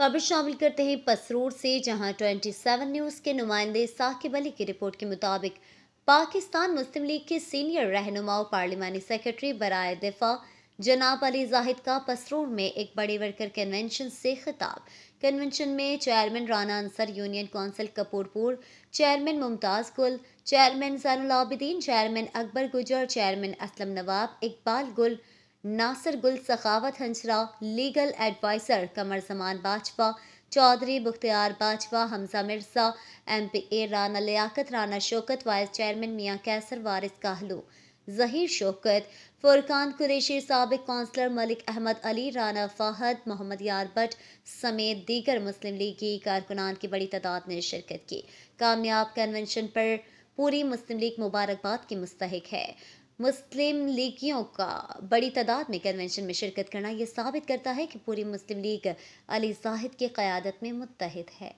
खबर शामिल करते हैं पसरूर से जहां 27 न्यूज़ के नुमाइंदे साकिब अली की रिपोर्ट के मुताबिक पाकिस्तान मुस्लिम लीग के सीनियर रहनुमा और पार्लिमानी सेक्रेटरी बरए दिफा जनाब अली जाहिद का पसरूर में एक बड़े वर्कर कन्वेंशन से खिताब कन्वेंशन में chairman Rana Ansar union council Kapurpur chairman Mumtaz Gul chairman जैनलाबिदीन chairman Akbar गुजर chairman Aslam Nawab Iqbal Gul Nasir Gul Sakhawat Hansra legal adviser Qamar Zaman Bajwa Chaudhry Mukhtiar Bajwa Hamza Mirza M P A Rana Liaquat Rana Shaukat vice chairman Mian Qaiser Waris Kahlon Zaheer Shaukat Furqan Qureshi सबक कौंसलर मलिक अहमद अली राना फाहद मोहम्मद यार भट समेत दीगर मुस्लिम लीग की कारकुनान की बड़ी तादाद ने शिरकत की कामयाब कन्वेंशन पर पूरी मुस्लिम लीग मुबारकबाद की मुस्तक है मुस्लिम लीगियों का बड़ी तादाद में कन्वेंशन में शिरकत करना ये साबित करता है कि पूरी मुस्लिम लीग अली जाहिद की क़्यादत में मुतहद है